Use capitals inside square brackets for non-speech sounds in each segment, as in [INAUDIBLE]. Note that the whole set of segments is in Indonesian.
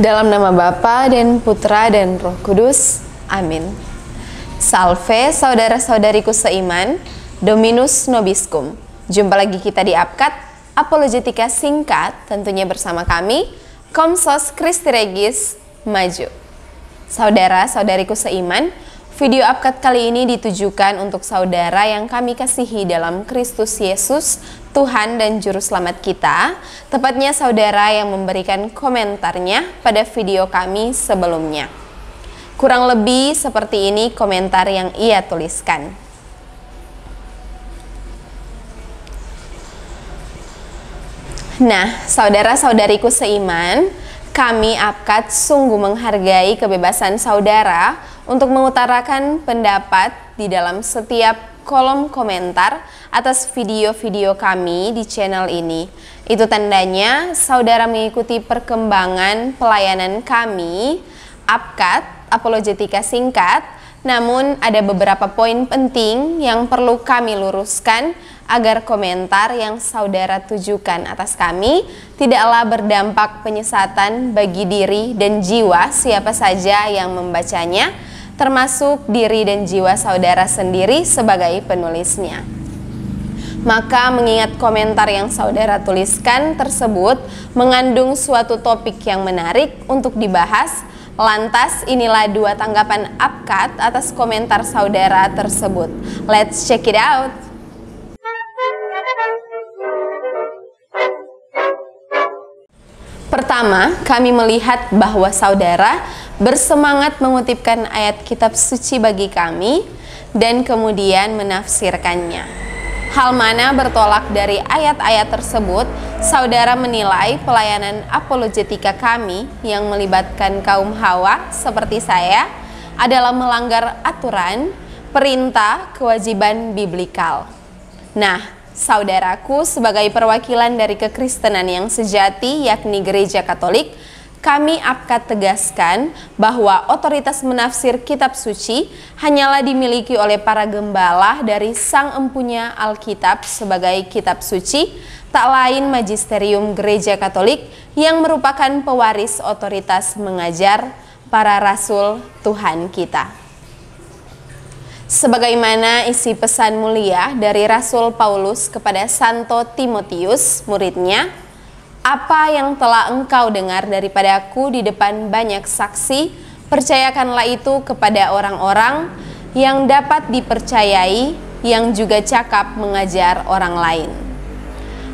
Dalam nama Bapa dan Putra dan Roh Kudus. Amin. Salve saudara-saudariku seiman, Dominus Nobiscum. Jumpa lagi kita di Apkat, Apologetika Singkat, tentunya bersama kami, Komsos Kristi Regis, Maju. Saudara-saudariku seiman, video Apkat kali ini ditujukan untuk saudara yang kami kasihi dalam Kristus Yesus, Tuhan dan Juru Selamat kita, tepatnya saudara yang memberikan komentarnya pada video kami sebelumnya. Kurang lebih seperti ini komentar yang ia tuliskan. Nah, saudara-saudariku seiman, kami APKAT sungguh menghargai kebebasan saudara untuk mengutarakan pendapat di dalam setiap kolom komentar atas video-video kami di channel ini. Itu tandanya saudara mengikuti perkembangan pelayanan kami, APKAT, Apologetika Singkat, namun ada beberapa poin penting yang perlu kami luruskan agar komentar yang saudara tujukan atas kami tidaklah berdampak penyesatan bagi diri dan jiwa siapa saja yang membacanya termasuk diri dan jiwa saudara sendiri sebagai penulisnya. Maka mengingat komentar yang saudara tuliskan tersebut mengandung suatu topik yang menarik untuk dibahas, lantas inilah dua tanggapan upcut atas komentar saudara tersebut. Let's check it out. Pertama, kami melihat bahwa saudara bersemangat mengutipkan ayat kitab suci bagi kami dan kemudian menafsirkannya. Hal mana bertolak dari ayat-ayat tersebut, saudara menilai pelayanan apologetika kami yang melibatkan kaum hawa seperti saya adalah melanggar aturan, perintah, kewajiban biblikal. Nah, saudaraku sebagai perwakilan dari kekristenan yang sejati yakni gereja katolik kami APKAT tegaskan bahwa otoritas menafsir kitab suci hanyalah dimiliki oleh para gembala dari sang empunya Alkitab sebagai kitab suci, tak lain magisterium gereja katolik yang merupakan pewaris otoritas mengajar para rasul Tuhan kita. Sebagaimana isi pesan mulia dari Rasul Paulus kepada Santo Timotius, muridnya, apa yang telah engkau dengar daripada aku di depan banyak saksi, percayakanlah itu kepada orang-orang yang dapat dipercayai, yang juga cakap mengajar orang lain.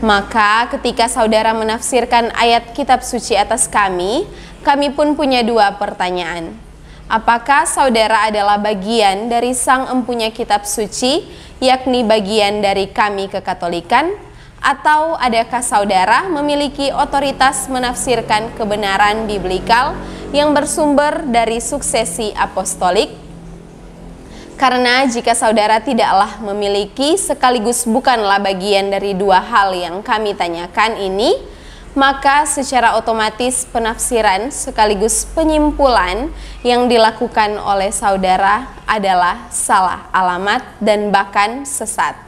Maka ketika saudara menafsirkan ayat kitab suci atas kami, kami pun punya dua pertanyaan. Apakah saudara adalah bagian dari sang empunya kitab suci, yakni bagian dari kami kekatolikan, atau adakah saudara memiliki otoritas menafsirkan kebenaran biblikal yang bersumber dari suksesi apostolik? Karena jika saudara tidaklah memiliki sekaligus bukanlah bagian dari dua hal yang kami tanyakan ini, maka secara otomatis penafsiran sekaligus penyimpulan yang dilakukan oleh saudara adalah salah alamat dan bahkan sesat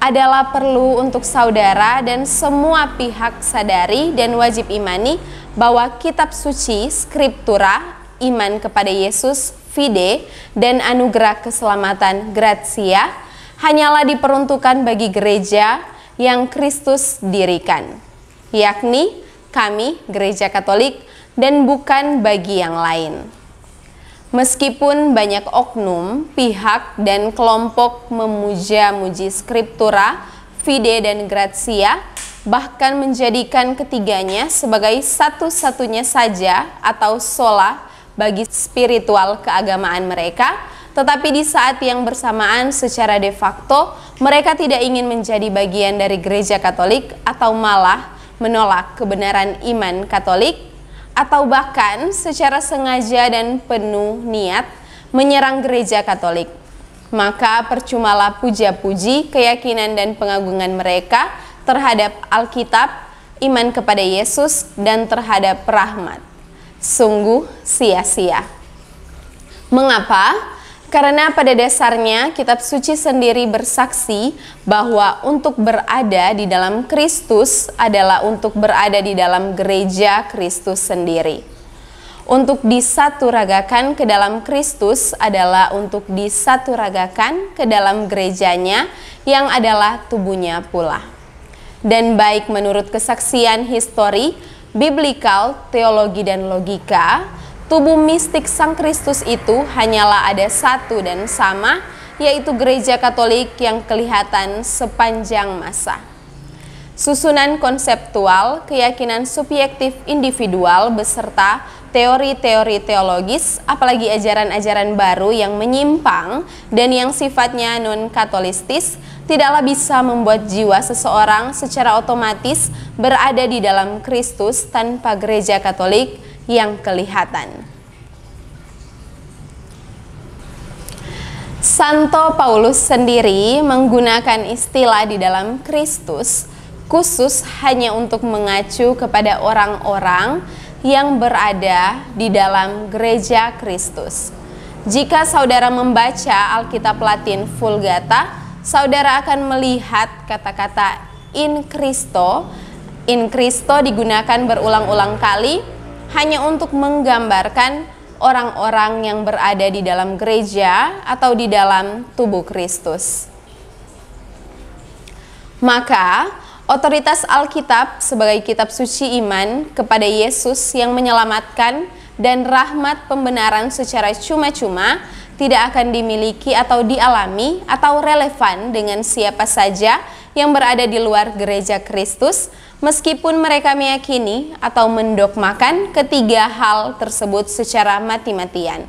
adalah perlu untuk saudara dan semua pihak sadari dan wajib imani bahwa kitab suci, skriptura, iman kepada Yesus, fide, dan anugerah keselamatan gratia hanyalah diperuntukkan bagi gereja yang Kristus dirikan, yakni kami gereja Katolik dan bukan bagi yang lain. Meskipun banyak oknum, pihak, dan kelompok memuja-muji skriptura, fide, dan Gratia, bahkan menjadikan ketiganya sebagai satu-satunya saja atau sola bagi spiritual keagamaan mereka, tetapi di saat yang bersamaan secara de facto mereka tidak ingin menjadi bagian dari gereja katolik atau malah menolak kebenaran iman katolik atau bahkan secara sengaja dan penuh niat menyerang gereja Katolik. Maka percumalah puja-puji keyakinan dan pengagungan mereka terhadap Alkitab, iman kepada Yesus, dan terhadap rahmat. Sungguh sia-sia. Mengapa? Karena pada dasarnya kitab suci sendiri bersaksi bahwa untuk berada di dalam Kristus adalah untuk berada di dalam gereja Kristus sendiri. Untuk disaturagakan ke dalam Kristus adalah untuk disaturagakan ke dalam gerejanya yang adalah tubuhnya pula. Dan baik menurut kesaksian histori, biblikal, teologi dan logika, Tubuh mistik Sang Kristus itu hanyalah ada satu dan sama, yaitu gereja Katolik yang kelihatan sepanjang masa. Susunan konseptual, keyakinan subjektif individual beserta teori-teori teologis, apalagi ajaran-ajaran baru yang menyimpang dan yang sifatnya non-katolistis, tidaklah bisa membuat jiwa seseorang secara otomatis berada di dalam Kristus tanpa gereja Katolik yang kelihatan. Santo Paulus sendiri menggunakan istilah di dalam Kristus khusus hanya untuk mengacu kepada orang-orang yang berada di dalam gereja Kristus. Jika saudara membaca Alkitab Latin Vulgata, saudara akan melihat kata-kata in Christo. In Christo digunakan berulang-ulang kali hanya untuk menggambarkan orang-orang yang berada di dalam gereja atau di dalam tubuh Kristus. Maka, otoritas Alkitab sebagai kitab suci iman kepada Yesus yang menyelamatkan dan rahmat pembenaran secara cuma-cuma tidak akan dimiliki atau dialami atau relevan dengan siapa saja yang berada di luar gereja Kristus meskipun mereka meyakini atau mendokmakan ketiga hal tersebut secara mati-matian.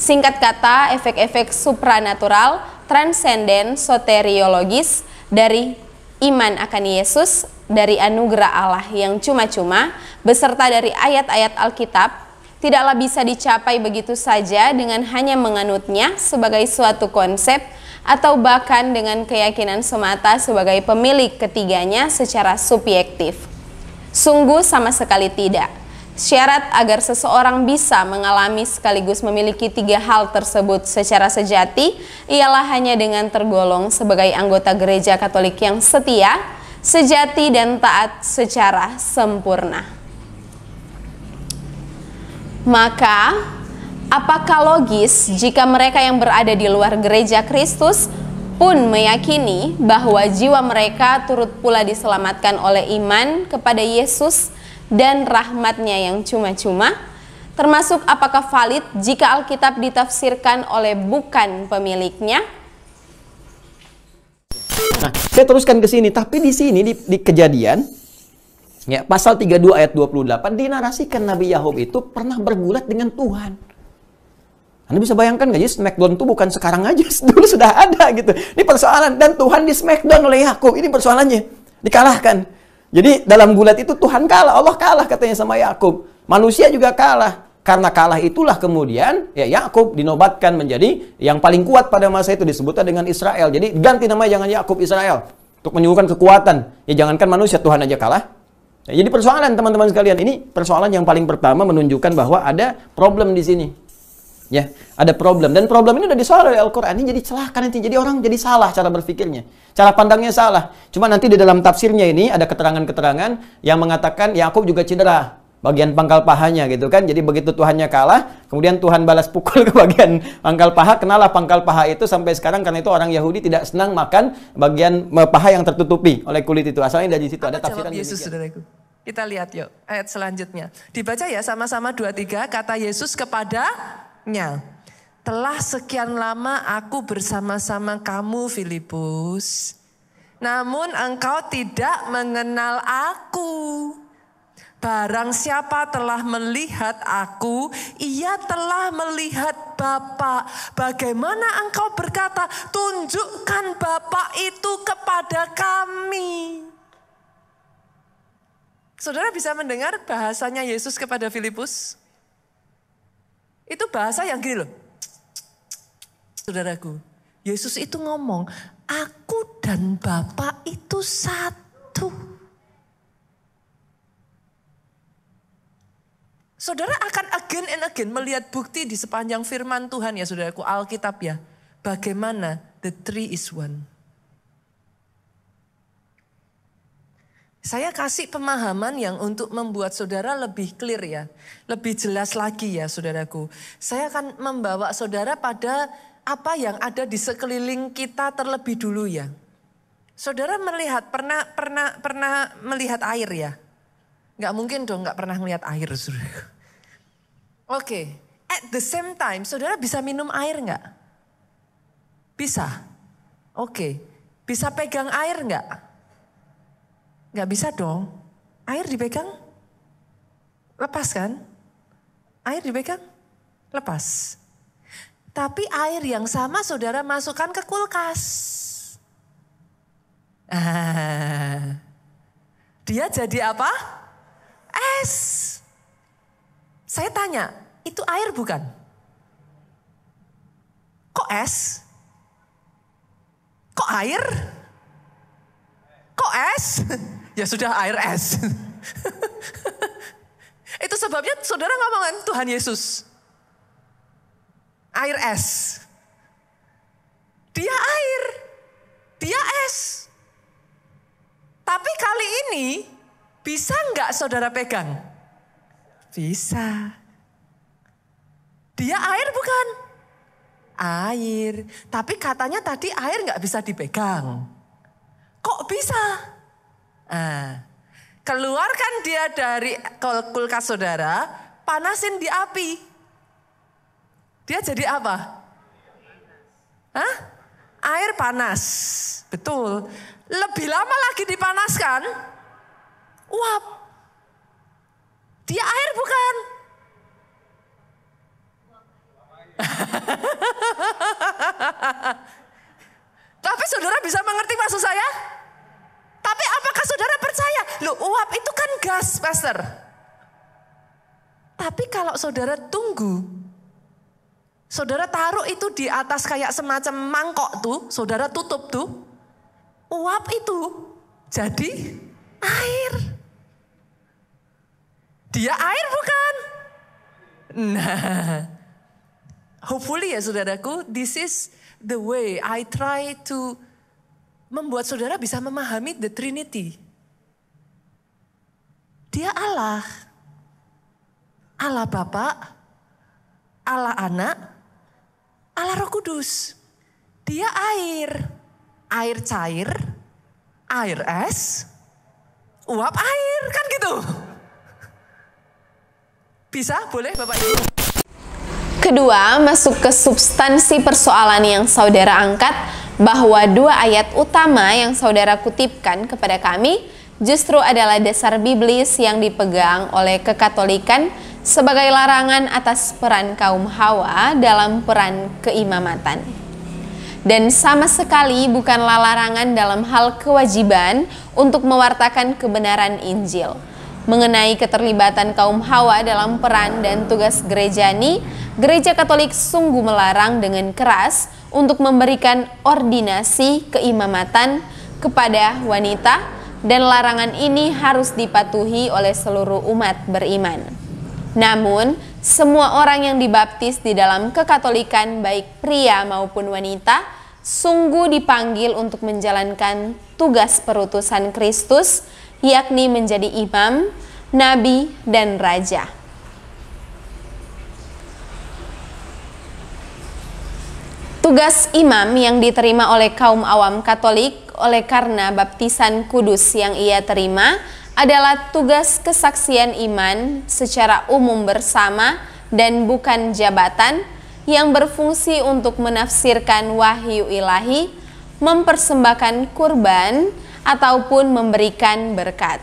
Singkat kata, efek-efek supranatural, transenden, soteriologis dari iman akan Yesus, dari anugerah Allah yang cuma-cuma, beserta dari ayat-ayat Alkitab tidaklah bisa dicapai begitu saja dengan hanya menganutnya sebagai suatu konsep atau bahkan dengan keyakinan semata sebagai pemilik ketiganya secara subjektif. Sungguh sama sekali tidak. Syarat agar seseorang bisa mengalami sekaligus memiliki tiga hal tersebut secara sejati ialah hanya dengan tergolong sebagai anggota gereja Katolik yang setia, sejati dan taat secara sempurna. Maka Apakah logis jika mereka yang berada di luar gereja Kristus pun meyakini bahwa jiwa mereka turut pula diselamatkan oleh iman kepada Yesus dan rahmatnya yang cuma-cuma? Termasuk apakah valid jika Alkitab ditafsirkan oleh bukan pemiliknya? Nah, saya teruskan ke sini, tapi di sini di, di kejadian ya pasal 32 ayat 28 dinarasikan Nabi Yahub itu pernah bergulat dengan Tuhan. Anda bisa bayangkan nggak? Jadi Smackdown itu bukan sekarang aja, [LAUGHS] dulu sudah ada gitu. Ini persoalan dan Tuhan di Smackdown oleh Yakub. Ini persoalannya dikalahkan. Jadi dalam gulat itu Tuhan kalah, Allah kalah katanya sama Yakub. Manusia juga kalah. Karena kalah itulah kemudian ya Yakub dinobatkan menjadi yang paling kuat pada masa itu disebutnya dengan Israel. Jadi ganti nama jangan Yakub Israel untuk menyuguhkan kekuatan. Ya jangankan manusia Tuhan aja kalah. Ya, jadi persoalan teman-teman sekalian ini persoalan yang paling pertama menunjukkan bahwa ada problem di sini ya ada problem dan problem ini udah disorot oleh Al-Qur'an ini jadi celah kan nanti jadi orang jadi salah cara berpikirnya cara pandangnya salah cuma nanti di dalam tafsirnya ini ada keterangan-keterangan yang mengatakan Yakub juga cedera bagian pangkal pahanya gitu kan jadi begitu Tuhannya kalah kemudian Tuhan balas pukul ke bagian pangkal paha kenalah pangkal paha itu sampai sekarang karena itu orang Yahudi tidak senang makan bagian eh, paha yang tertutupi oleh kulit itu asalnya dari situ Apa ada tafsiran Yesus saudaraku kita lihat yuk ayat selanjutnya. Dibaca ya sama-sama dua tiga kata Yesus kepada telah sekian lama aku bersama-sama kamu Filipus, namun engkau tidak mengenal aku. Barang siapa telah melihat aku, ia telah melihat Bapak. Bagaimana engkau berkata, tunjukkan Bapak itu kepada kami. Saudara bisa mendengar bahasanya Yesus kepada Filipus? Itu bahasa yang gini loh. Saudaraku, Yesus itu ngomong, aku dan Bapa itu satu. Saudara akan again and again melihat bukti di sepanjang firman Tuhan ya saudaraku, Alkitab ya. Bagaimana the three is one. Saya kasih pemahaman yang untuk membuat saudara lebih clear ya. Lebih jelas lagi ya saudaraku. Saya akan membawa saudara pada apa yang ada di sekeliling kita terlebih dulu ya. Saudara melihat pernah pernah pernah melihat air ya? Gak mungkin dong gak pernah melihat air saudara. Oke, at the same time saudara bisa minum air nggak? Bisa. Oke, bisa pegang air nggak? Gak bisa dong. Air dipegang, lepas kan? Air dipegang, lepas. Tapi air yang sama saudara masukkan ke kulkas. Ah, [LAUGHS] dia jadi apa? Es. Saya tanya, itu air bukan? Kok es? Kok air? Kok es? [LAUGHS] ya sudah air es. [LAUGHS] Itu sebabnya saudara ngomongan Tuhan Yesus. Air es. Dia air. Dia es. Tapi kali ini bisa nggak saudara pegang? Bisa. Dia air bukan? Air. Tapi katanya tadi air nggak bisa dipegang. Kok bisa? Nah, keluarkan dia dari kulkas saudara, panasin di api. Dia jadi apa? Hah? Air panas, betul. Lebih lama lagi dipanaskan, uap. Dia air bukan? [LAUGHS] Tapi saudara bisa mengerti maksud saya? Tapi apakah saudara percaya? Loh uap itu kan gas, Pastor. Tapi kalau saudara tunggu, saudara taruh itu di atas kayak semacam mangkok tuh, saudara tutup tuh, uap itu jadi air. Dia air bukan? Nah, hopefully ya saudaraku, this is the way I try to membuat saudara bisa memahami the Trinity. Dia Allah. Allah Bapa, Allah Anak, Allah Roh Kudus. Dia air. Air cair, air es, uap air, kan gitu. Bisa? Boleh Bapak Ibu? Kedua, masuk ke substansi persoalan yang saudara angkat bahwa dua ayat utama yang saudara kutipkan kepada kami justru adalah dasar biblis yang dipegang oleh kekatolikan sebagai larangan atas peran kaum Hawa dalam peran keimamatan. Dan sama sekali bukanlah larangan dalam hal kewajiban untuk mewartakan kebenaran Injil mengenai keterlibatan kaum Hawa dalam peran dan tugas gereja gerejani, Gereja Katolik sungguh melarang dengan keras untuk memberikan ordinasi keimamatan kepada wanita dan larangan ini harus dipatuhi oleh seluruh umat beriman. Namun, semua orang yang dibaptis di dalam kekatolikan baik pria maupun wanita sungguh dipanggil untuk menjalankan tugas perutusan Kristus yakni menjadi imam, nabi, dan raja. Tugas imam yang diterima oleh kaum awam Katolik oleh karena baptisan kudus yang ia terima adalah tugas kesaksian iman secara umum bersama dan bukan jabatan yang berfungsi untuk menafsirkan wahyu ilahi, mempersembahkan kurban, ataupun memberikan berkat.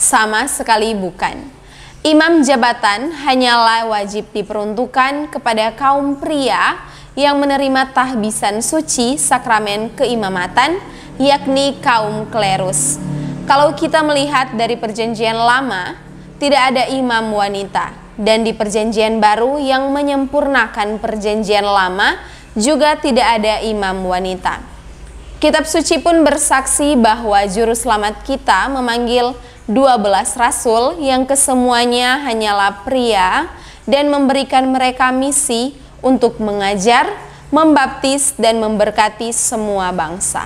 Sama sekali bukan. Imam jabatan hanyalah wajib diperuntukkan kepada kaum pria yang menerima tahbisan suci sakramen keimamatan, yakni kaum klerus. Kalau kita melihat dari perjanjian lama, tidak ada imam wanita, dan di perjanjian baru yang menyempurnakan perjanjian lama juga tidak ada imam wanita. Kitab suci pun bersaksi bahwa juru selamat kita memanggil 12 rasul yang kesemuanya hanyalah pria dan memberikan mereka misi untuk mengajar, membaptis dan memberkati semua bangsa.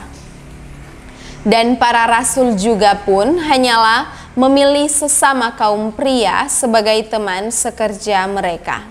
Dan para rasul juga pun hanyalah memilih sesama kaum pria sebagai teman sekerja mereka.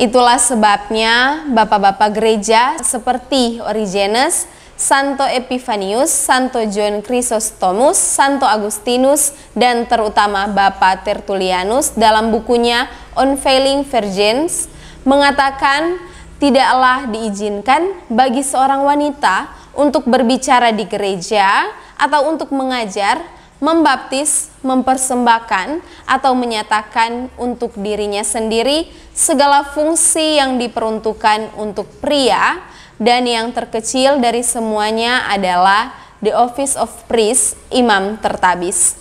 Itulah sebabnya bapak-bapak gereja seperti Origenes, Santo Epifanius, Santo John Chrysostomus, Santo Agustinus, dan terutama Bapak Tertulianus dalam bukunya On Failing Virgins mengatakan tidaklah diizinkan bagi seorang wanita untuk berbicara di gereja atau untuk mengajar membaptis, mempersembahkan, atau menyatakan untuk dirinya sendiri segala fungsi yang diperuntukkan untuk pria, dan yang terkecil dari semuanya adalah the office of priest, imam tertabis.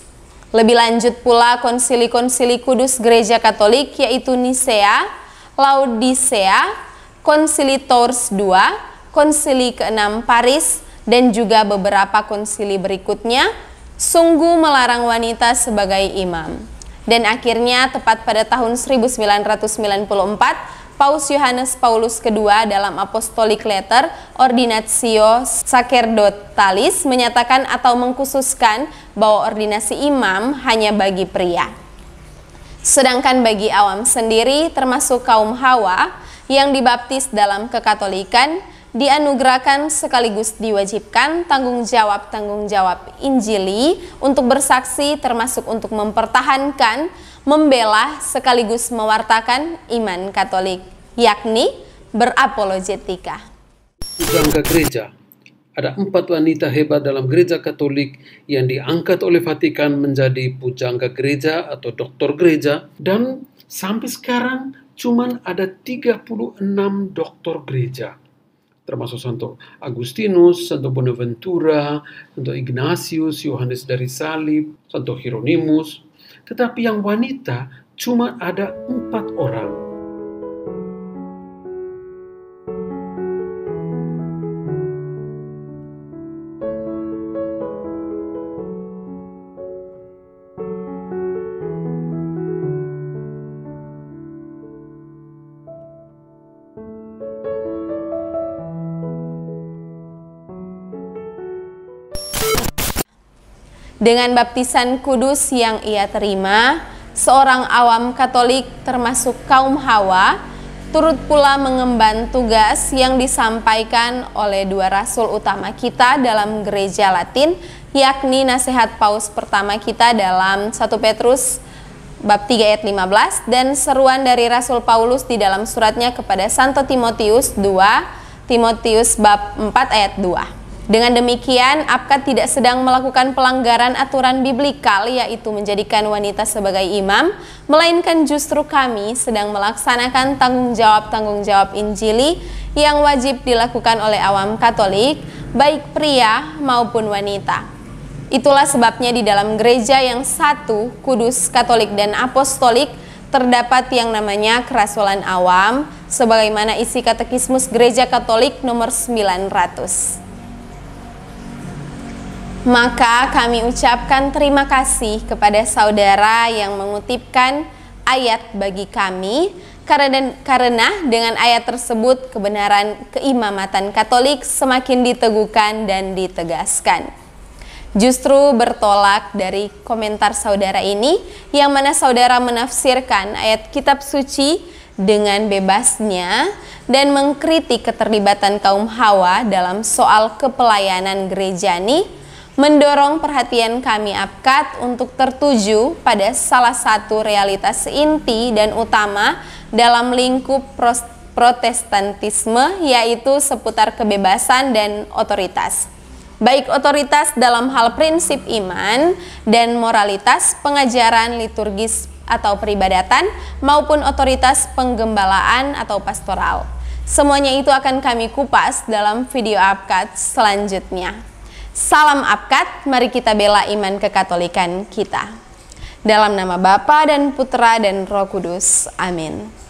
Lebih lanjut pula konsili-konsili kudus gereja katolik yaitu Nicea, Laodicea, konsili Tours II, konsili ke-6 Paris, dan juga beberapa konsili berikutnya sungguh melarang wanita sebagai imam. Dan akhirnya tepat pada tahun 1994, Paus Yohanes Paulus II dalam Apostolic Letter Ordinatio Sacerdotalis menyatakan atau mengkhususkan bahwa ordinasi imam hanya bagi pria. Sedangkan bagi awam sendiri termasuk kaum hawa yang dibaptis dalam kekatolikan dianugerahkan sekaligus diwajibkan tanggung jawab-tanggung jawab Injili untuk bersaksi termasuk untuk mempertahankan, membela sekaligus mewartakan iman Katolik, yakni berapologetika. Tujuan ke gereja ada empat wanita hebat dalam gereja Katolik yang diangkat oleh Vatikan menjadi pujangga gereja atau doktor gereja dan sampai sekarang cuman ada 36 doktor gereja termasuk Santo Agustinus, Santo Bonaventura, Santo Ignatius, Yohanes dari Salib, Santo Hieronymus. Tetapi yang wanita cuma ada empat orang. Dengan baptisan kudus yang ia terima, seorang awam Katolik termasuk kaum Hawa turut pula mengemban tugas yang disampaikan oleh dua rasul utama kita dalam gereja Latin, yakni nasihat paus pertama kita dalam 1 Petrus bab 3 ayat 15 dan seruan dari Rasul Paulus di dalam suratnya kepada Santo Timotius 2 Timotius bab 4 ayat 2. Dengan demikian, Apkat tidak sedang melakukan pelanggaran aturan biblikal yaitu menjadikan wanita sebagai imam, melainkan justru kami sedang melaksanakan tanggung jawab-tanggung jawab Injili yang wajib dilakukan oleh awam Katolik, baik pria maupun wanita. Itulah sebabnya di dalam gereja yang satu, Kudus, Katolik, dan Apostolik, terdapat yang namanya kerasulan awam, sebagaimana isi katekismus Gereja Katolik nomor 900. Maka kami ucapkan terima kasih kepada saudara yang mengutipkan ayat bagi kami karena, karena dengan ayat tersebut kebenaran keimamatan Katolik semakin diteguhkan dan ditegaskan. Justru bertolak dari komentar saudara ini yang mana saudara menafsirkan ayat kitab suci dengan bebasnya dan mengkritik keterlibatan kaum Hawa dalam soal kepelayanan gerejani mendorong perhatian kami APKAT untuk tertuju pada salah satu realitas inti dan utama dalam lingkup protestantisme yaitu seputar kebebasan dan otoritas. Baik otoritas dalam hal prinsip iman dan moralitas pengajaran liturgis atau peribadatan maupun otoritas penggembalaan atau pastoral. Semuanya itu akan kami kupas dalam video upcut selanjutnya. Salam Abkat, mari kita bela iman kekatolikan kita. Dalam nama Bapa dan Putra dan Roh Kudus. Amin.